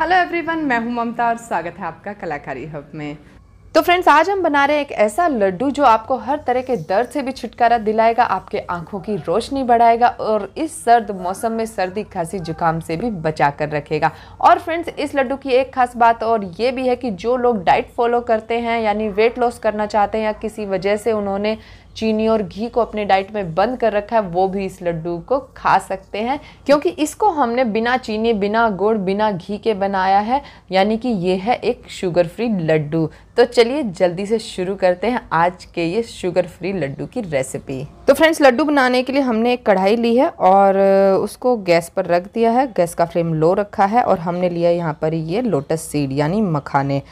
hello everyone मैं हूं ममता और स्वागत है आपका कलाकारी हब में तो फ्रेंड्स आज हम बना रहे हैं एक ऐसा लड्डू जो आपको हर तरह के दर्द से भी छुटकारा दिलाएगा आपके आंखों की रोशनी बढ़ाएगा और इस सर्द मौसम में सर्दी खांसी जुकाम से भी बचा कर रखेगा और फ्रेंड्स इस लड्डू की एक खास बात और ये भी है कि जो लोग डाइट फॉलो करते हैं यानी वेट लॉस करना चाहते हैं या किसी वजह से उन्होंने चीनी और घी को अपने डाइट में बंद कर रखा है वो भी इस लड्डू को खा सकते हैं क्योंकि इसको हमने बिना चीनी बिना गुड़ बिना घी के बनाया है यानी कि ये है एक शुगर फ्री लड्डू तो चलिए जल्दी से शुरू करते हैं आज के ये शुगर फ्री लड्डू की रेसिपी तो फ्रेंड्स लड्डू बनाने के लिए हमने एक कढ़ाई ली है और उसको गैस पर रख दिया है गैस का फ्लेम लो रखा है और हमने लिया यहाँ पर ये लोटस सीड यानी मखाने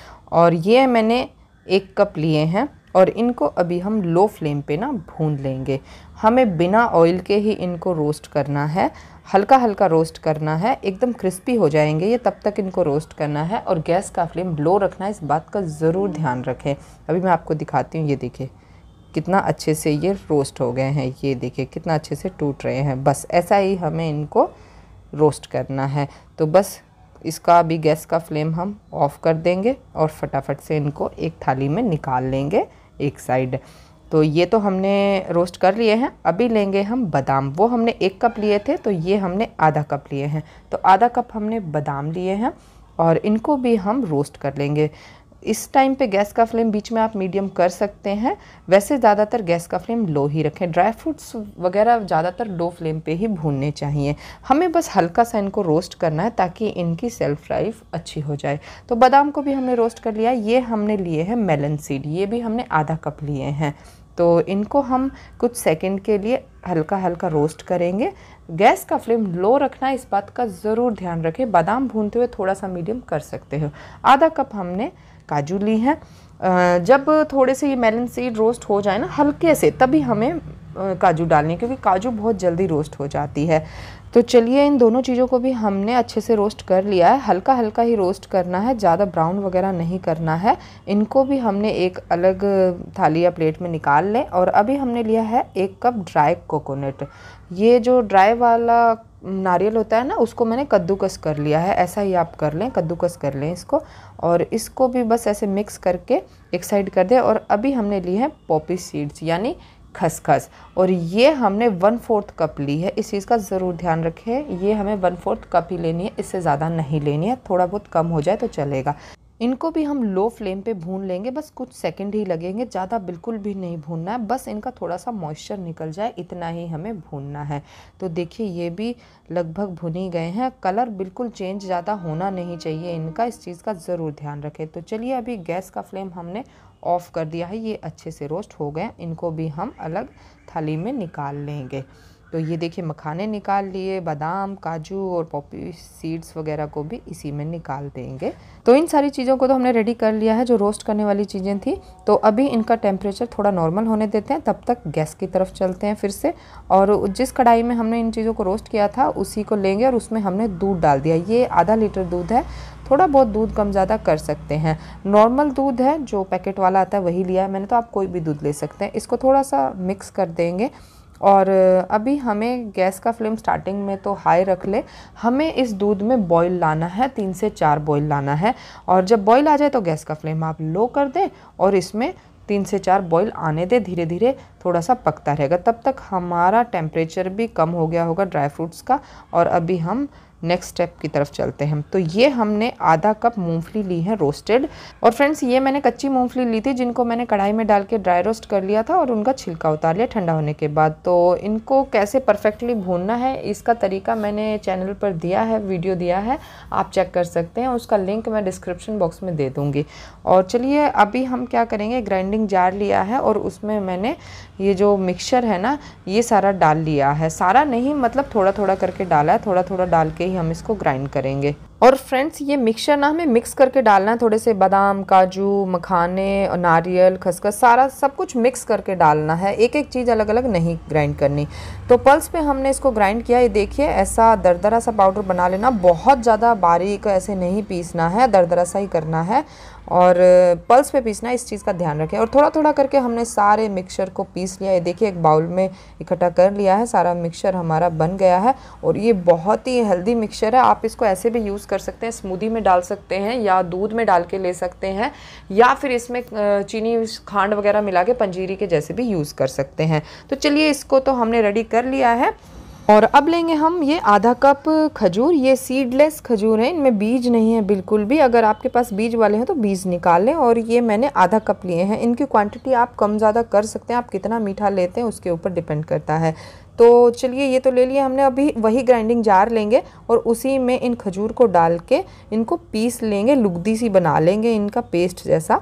और ये मैंने एक कप लिए हैं और इनको अभी हम लो फ्लेम पे ना भून लेंगे हमें बिना ऑयल के ही इनको रोस्ट करना है हल्का हल्का रोस्ट करना है एकदम क्रिस्पी हो जाएंगे ये तब तक इनको रोस्ट करना है और गैस का फ्लेम लो रखना है इस बात का ज़रूर ध्यान रखें अभी मैं आपको दिखाती हूँ ये देखिए कितना अच्छे से ये रोस्ट हो गए हैं ये देखिए कितना अच्छे से टूट रहे हैं बस ऐसा ही हमें इनको रोस्ट करना है तो बस इसका अभी गैस का फ्लेम हम ऑफ़ कर देंगे और फटाफट से इनको एक थाली में निकाल लेंगे एक साइड तो ये तो हमने रोस्ट कर लिए हैं अभी लेंगे हम बादाम वो हमने एक कप लिए थे तो ये हमने आधा कप लिए हैं तो आधा कप हमने बादाम लिए हैं और इनको भी हम रोस्ट कर लेंगे इस टाइम पे गैस का फ्लेम बीच में आप मीडियम कर सकते हैं वैसे ज़्यादातर गैस का फ्लेम लो ही रखें ड्राई फ्रूट्स वगैरह ज़्यादातर लो फ्लेम पे ही भूनने चाहिए हमें बस हल्का सा इनको रोस्ट करना है ताकि इनकी सेल्फ लाइफ अच्छी हो जाए तो बादाम को भी हमने रोस्ट कर लिया ये हमने लिए हैं मेलन सीड ये भी हमने आधा कप लिए हैं तो इनको हम कुछ सेकेंड के लिए हल्का हल्का रोस्ट करेंगे गैस का फ्लेम लो रखना इस बात का ज़रूर ध्यान रखें बादाम भूनते हुए थोड़ा सा मीडियम कर सकते हो आधा कप हमने काजू ली हैं जब थोड़े से ये मेलन सीड रोस्ट हो जाए ना हल्के से तभी हमें काजू डालनी है क्योंकि काजू बहुत जल्दी रोस्ट हो जाती है तो चलिए इन दोनों चीज़ों को भी हमने अच्छे से रोस्ट कर लिया है हल्का हल्का ही रोस्ट करना है ज़्यादा ब्राउन वगैरह नहीं करना है इनको भी हमने एक अलग थाली या प्लेट में निकाल लें और अभी हमने लिया है एक कप ड्राई कोकोनट ये जो ड्राई वाला नारियल होता है ना उसको मैंने कद्दूकस कर लिया है ऐसा ही आप कर लें कद्दूकस कर लें इसको और इसको भी बस ऐसे मिक्स करके एक साइड कर दें और अभी हमने ली है पॉपी सीड्स यानी खसखस और ये हमने वन फोर्थ कप ली है इस चीज़ का ज़रूर ध्यान रखें ये हमें वन फोर्थ कप ही लेनी है इससे ज़्यादा नहीं लेनी है थोड़ा बहुत कम हो जाए तो चलेगा इनको भी हम लो फ्लेम पे भून लेंगे बस कुछ सेकंड ही लगेंगे ज़्यादा बिल्कुल भी नहीं भूनना है बस इनका थोड़ा सा मॉइस्चर निकल जाए इतना ही हमें भूनना है तो देखिए ये भी लगभग भुनी गए हैं कलर बिल्कुल चेंज ज़्यादा होना नहीं चाहिए इनका इस चीज़ का ज़रूर ध्यान रखें तो चलिए अभी गैस का फ्लेम हमने ऑफ़ कर दिया है ये अच्छे से रोस्ट हो गए इनको भी हम अलग थाली में निकाल लेंगे तो ये देखिए मखाने निकाल लिए बादाम काजू और पॉपी सीड्स वगैरह को भी इसी में निकाल देंगे तो इन सारी चीज़ों को तो हमने रेडी कर लिया है जो रोस्ट करने वाली चीज़ें थी तो अभी इनका टेम्परेचर थोड़ा नॉर्मल होने देते हैं तब तक गैस की तरफ चलते हैं फिर से और जिस कढ़ाई में हमने इन चीज़ों को रोस्ट किया था उसी को लेंगे और उसमें हमने दूध डाल दिया ये आधा लीटर दूध है थोड़ा बहुत दूध कम ज़्यादा कर सकते हैं नॉर्मल दूध है जो पैकेट वाला आता है वही लिया है मैंने तो आप कोई भी दूध ले सकते हैं इसको थोड़ा सा मिक्स कर देंगे और अभी हमें गैस का फ्लेम स्टार्टिंग में तो हाई रख ले हमें इस दूध में बॉईल लाना है तीन से चार बॉईल लाना है और जब बॉईल आ जाए तो गैस का फ्लेम आप लो कर दें और इसमें तीन से चार बॉईल आने दें धीरे धीरे थोड़ा सा पकता रहेगा तब तक हमारा टेम्परेचर भी कम हो गया होगा ड्राई फ्रूट्स का और अभी हम नेक्स्ट स्टेप की तरफ चलते हैं तो ये हमने आधा कप मूंगफली ली है रोस्टेड और फ्रेंड्स ये मैंने कच्ची मूंगफली ली थी जिनको मैंने कढ़ाई में डाल के ड्राई रोस्ट कर लिया था और उनका छिलका उतार लिया ठंडा होने के बाद तो इनको कैसे परफेक्टली भूनना है इसका तरीका मैंने चैनल पर दिया है वीडियो दिया है आप चेक कर सकते हैं उसका लिंक मैं डिस्क्रिप्शन बॉक्स में दे दूँगी और चलिए अभी हम क्या करेंगे ग्राइंडिंग जार लिया है और उसमें मैंने ये जो मिक्सचर है ना ये सारा डाल लिया है सारा नहीं मतलब थोड़ा थोड़ा करके डाला है थोड़ा थोड़ा डाल के ही हम इसको ग्राइंड करेंगे और फ्रेंड्स ये मिक्सचर ना हमें मिक्स करके डालना है थोड़े से बादाम काजू मखाने और नारियल खसखस सारा सब कुछ मिक्स करके डालना है एक एक चीज़ अलग अलग नहीं ग्राइंड करनी तो पल्स पे हमने इसको ग्राइंड किया ये देखिए ऐसा दरदरा सा पाउडर बना लेना बहुत ज़्यादा बारीक ऐसे नहीं पीसना है दरदरा सा ही करना है और पल्स पे पीसना इस चीज़ का ध्यान रखें और थोड़ा थोड़ा करके हमने सारे मिक्सचर को पीस लिया ये देखिए एक बाउल में इकट्ठा कर लिया है सारा मिक्सचर हमारा बन गया है और ये बहुत ही हेल्दी मिक्सचर है आप इसको ऐसे भी यूज़ कर सकते हैं स्मूदी में डाल सकते हैं या दूध में डाल के ले सकते हैं या फिर इसमें चीनी खांड वगैरह मिला के पंजीरी के जैसे भी यूज़ कर सकते हैं तो चलिए इसको तो हमने रेडी कर लिया है और अब लेंगे हम ये आधा कप खजूर ये सीडलेस खजूर है इनमें बीज नहीं है बिल्कुल भी अगर आपके पास बीज वाले हैं तो बीज निकाल लें और ये मैंने आधा कप लिए हैं इनकी क्वांटिटी आप कम ज़्यादा कर सकते हैं आप कितना मीठा लेते हैं उसके ऊपर डिपेंड करता है तो चलिए ये तो ले लिए हमने अभी वही ग्राइंडिंग जार लेंगे और उसी में इन खजूर को डाल के इनको पीस लेंगे लुगदी सी बना लेंगे इनका पेस्ट जैसा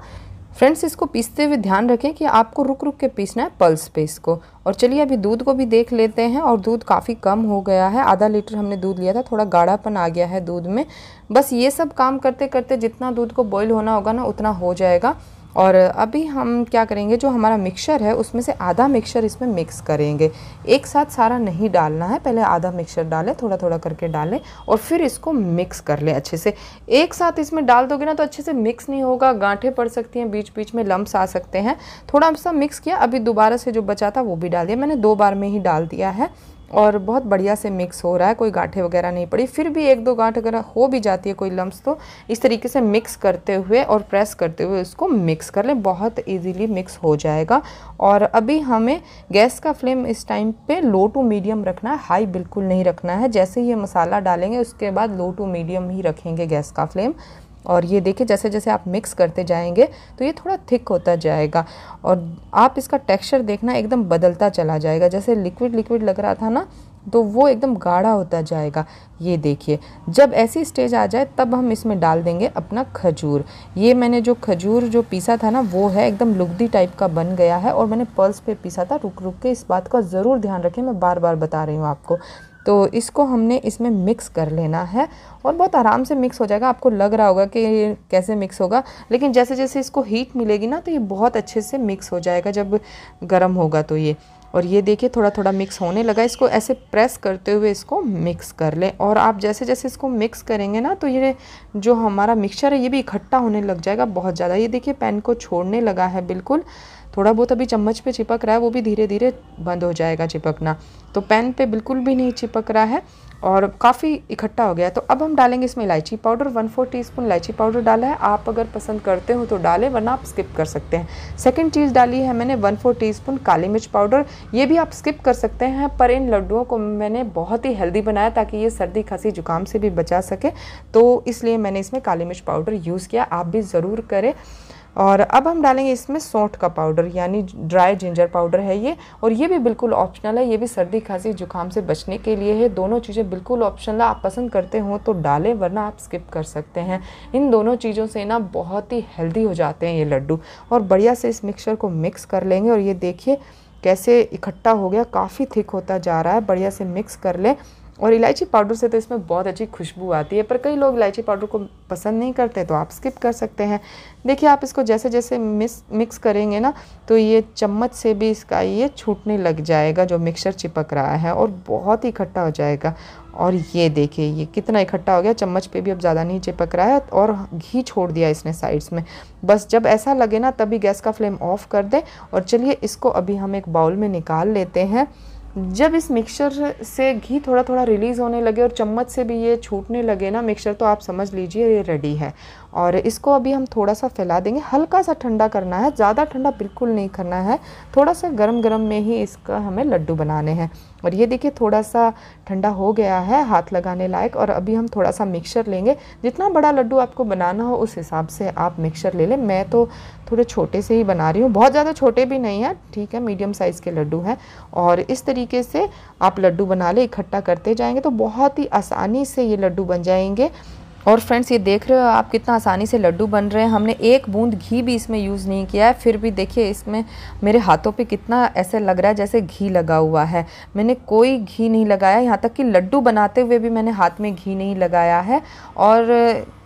फ्रेंड्स इसको पीसते हुए ध्यान रखें कि आपको रुक रुक के पीसना है पल्स पे इसको और चलिए अभी दूध को भी देख लेते हैं और दूध काफ़ी कम हो गया है आधा लीटर हमने दूध लिया था थोड़ा गाढ़ापन आ गया है दूध में बस ये सब काम करते करते जितना दूध को बॉईल होना होगा ना उतना हो जाएगा और अभी हम क्या करेंगे जो हमारा मिक्सर है उसमें से आधा मिक्सर इसमें मिक्स करेंगे एक साथ सारा नहीं डालना है पहले आधा मिक्सर डालें थोड़ा थोड़ा करके डालें और फिर इसको मिक्स कर लें अच्छे से एक साथ इसमें डाल दोगे ना तो अच्छे से मिक्स नहीं होगा गांठें पड़ सकती हैं बीच बीच में लम्ब्स आ सकते हैं थोड़ा सा मिक्स किया अभी दोबारा से जो बचा था वो भी डाल दिया मैंने दो बार में ही डाल दिया है और बहुत बढ़िया से मिक्स हो रहा है कोई गांठे वगैरह नहीं पड़ी फिर भी एक दो गांठ अगर हो भी जाती है कोई लम्ब तो इस तरीके से मिक्स करते हुए और प्रेस करते हुए इसको मिक्स कर लें बहुत ईजीली मिक्स हो जाएगा और अभी हमें गैस का फ्लेम इस टाइम पे लो टू मीडियम रखना है हाई बिल्कुल नहीं रखना है जैसे ही ये मसाला डालेंगे उसके बाद लो टू मीडियम ही रखेंगे गैस का फ्लेम और ये देखिए जैसे जैसे आप मिक्स करते जाएंगे तो ये थोड़ा थिक होता जाएगा और आप इसका टेक्सचर देखना एकदम बदलता चला जाएगा जैसे लिक्विड लिक्विड लग रहा था ना तो वो एकदम गाढ़ा होता जाएगा ये देखिए जब ऐसी स्टेज आ जाए तब हम इसमें डाल देंगे अपना खजूर ये मैंने जो खजूर जो पीसा था ना वो है एकदम लुगदी टाइप का बन गया है और मैंने पल्स पे पीसा था रुक रुक के इस बात का ज़रूर ध्यान रखें मैं बार बार बता रही हूँ आपको तो इसको हमने इसमें मिक्स कर लेना है और बहुत आराम से मिक्स हो जाएगा आपको लग रहा होगा कि ये कैसे मिक्स होगा लेकिन जैसे जैसे इसको हीट मिलेगी ना तो ये बहुत अच्छे से मिक्स हो जाएगा जब गर्म होगा तो ये और ये देखिए थोड़ा थोड़ा मिक्स होने लगा इसको ऐसे प्रेस करते हुए इसको मिक्स कर लें और आप जैसे जैसे इसको मिक्स करेंगे ना तो ये जो हमारा मिक्सचर है ये भी इकट्ठा होने लग जाएगा बहुत ज़्यादा ये देखिए पैन को छोड़ने लगा है बिल्कुल थोड़ा बहुत अभी चम्मच पे चिपक रहा है वो भी धीरे धीरे बंद हो जाएगा चिपकना तो पैन पे बिल्कुल भी नहीं चिपक रहा है और काफ़ी इकट्ठा हो गया तो अब हम डालेंगे इसमें इलायची powder one four teaspoon इलायची पाउडर डाला है आप अगर पसंद करते हो तो डालें वरना आप स्किप कर सकते हैं सेकंड चीज़ डाली है मैंने वन फोर टी स्पून काली मिर्च पाउडर ये भी आप स्किप कर सकते हैं पर इन लड्डुओं को मैंने बहुत ही हेल्दी बनाया ताकि ये सर्दी खांसी जुकाम से भी बचा सके तो इसलिए मैंने इसमें काली मिर्च पाउडर यूज़ किया आप भी ज़रूर करें और अब हम डालेंगे इसमें सौंठ का पाउडर यानी ड्राई जिंजर पाउडर है ये और ये भी बिल्कुल ऑप्शनल है ये भी सर्दी खांसी जुकाम से बचने के लिए है दोनों चीज़ें बिल्कुल ऑप्शनल है आप पसंद करते हो तो डालें वरना आप स्किप कर सकते हैं इन दोनों चीज़ों से ना बहुत ही हेल्दी हो जाते हैं ये लड्डू और बढ़िया से इस मिक्सचर को मिक्स कर लेंगे और ये देखिए कैसे इकट्ठा हो गया काफ़ी थिक होता जा रहा है बढ़िया से मिक्स कर लें और इलायची पाउडर से तो इसमें बहुत अच्छी खुशबू आती है पर कई लोग इलायची पाउडर को पसंद नहीं करते तो आप स्किप कर सकते हैं देखिए आप इसको जैसे जैसे मिस मिक्स करेंगे ना तो ये चम्मच से भी इसका ये छूटने लग जाएगा जो मिक्सचर चिपक रहा है और बहुत ही इकट्ठा हो जाएगा और ये देखिए ये कितना इकट्ठा हो गया चम्मच पे भी अब ज़्यादा नहीं चिपक रहा है और घी छोड़ दिया इसने साइड्स में बस जब ऐसा लगे ना तभी गैस का फ्लेम ऑफ़ कर दें और चलिए इसको अभी हम एक बाउल में निकाल लेते हैं जब इस मिक्सचर से घी थोड़ा थोड़ा रिलीज़ होने लगे और चम्मच से भी ये छूटने लगे ना मिक्सचर तो आप समझ लीजिए ये रेडी है और इसको अभी हम थोड़ा सा फैला देंगे हल्का सा ठंडा करना है ज़्यादा ठंडा बिल्कुल नहीं करना है थोड़ा सा गर्म गर्म में ही इसका हमें लड्डू बनाने हैं और ये देखिए थोड़ा सा ठंडा हो गया है हाथ लगाने लायक और अभी हम थोड़ा सा मिक्सर लेंगे जितना बड़ा लड्डू आपको बनाना हो उस हिसाब से आप मिक्सर ले लें मैं तो थोड़े छोटे से ही बना रही हूँ बहुत ज़्यादा छोटे भी नहीं हैं ठीक है मीडियम साइज़ के लड्डू हैं और इस तरीके से आप लड्डू बना लें इकट्ठा करते जाएंगे तो बहुत ही आसानी से ये लड्डू बन जाएंगे और फ्रेंड्स ये देख रहे हो आप कितना आसानी से लड्डू बन रहे हैं हमने एक बूंद घी भी इसमें यूज़ नहीं किया है फिर भी देखिए इसमें मेरे हाथों पे कितना ऐसे लग रहा है जैसे घी लगा हुआ है मैंने कोई घी नहीं लगाया यहाँ तक कि लड्डू बनाते हुए भी मैंने हाथ में घी नहीं लगाया है और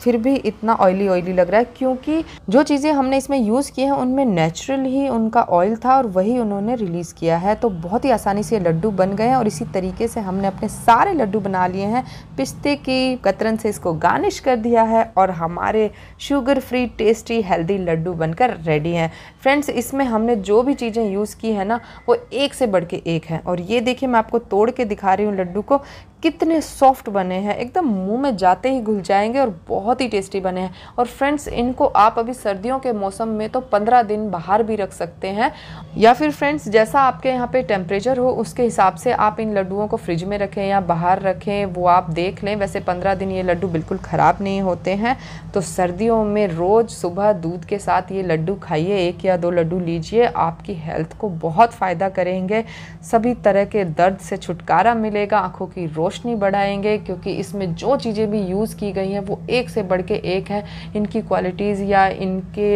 फिर भी इतना ऑयली ऑयली लग रहा है क्योंकि जो चीज़ें हमने इसमें यूज़ की हैं उनमें नेचुरल ही उनका ऑयल था और वही उन्होंने रिलीज़ किया है तो बहुत ही आसानी से लड्डू बन गए हैं और इसी तरीके से हमने अपने सारे लड्डू बना लिए हैं पिस्ते की कतरन से इसको गार्निश कर दिया है और हमारे sugar free tasty healthy laddoo बनकर रेडी हैं फ्रेंड्स इसमें हमने जो भी चीज़ें यूज़ की है ना वो एक से बढ़ के एक हैं और ये देखिए मैं आपको तोड़ के दिखा रही हूँ लड्डू को कितने सॉफ्ट बने हैं एकदम मुंह में जाते ही घुल जाएंगे और बहुत ही टेस्टी बने हैं और फ्रेंड्स इनको आप अभी सर्दियों के मौसम में तो 15 दिन बाहर भी रख सकते हैं या फिर फ्रेंड्स जैसा आपके यहाँ पे टेम्परेचर हो उसके हिसाब से आप इन लड्डुओं को फ्रिज में रखें या बाहर रखें वो आप देख लें वैसे पंद्रह दिन ये लड्डू बिल्कुल ख़राब नहीं होते हैं तो सर्दियों में रोज़ सुबह दूध के साथ ये लड्डू खाइए एक या दो लड्डू लीजिए आपकी हेल्थ को बहुत फ़ायदा करेंगे सभी तरह के दर्द से छुटकारा मिलेगा आँखों की रोशनी रोशनी बढ़ाएंगे क्योंकि इसमें जो चीज़ें भी यूज़ की गई हैं वो एक से बढ़ के एक है इनकी क्वालिटीज़ या इनके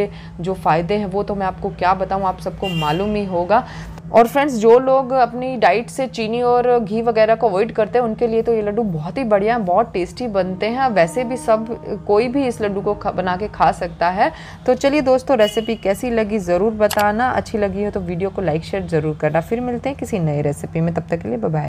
जो फ़ायदे हैं वो तो मैं आपको क्या बताऊँ आप सबको मालूम ही होगा और फ्रेंड्स जो लोग अपनी डाइट से चीनी और घी वगैरह को अवॉइड करते हैं उनके लिए तो ये लड्डू बहुत ही बढ़िया बहुत टेस्टी बनते हैं वैसे भी सब कोई भी इस लड्डू को बना के खा सकता है तो चलिए दोस्तों रेसिपी कैसी लगी ज़रूर बताना अच्छी लगी हो तो वीडियो को लाइक शेयर ज़रूर करना फिर मिलते हैं किसी नई रेसिपी में तब तक के लिए बाय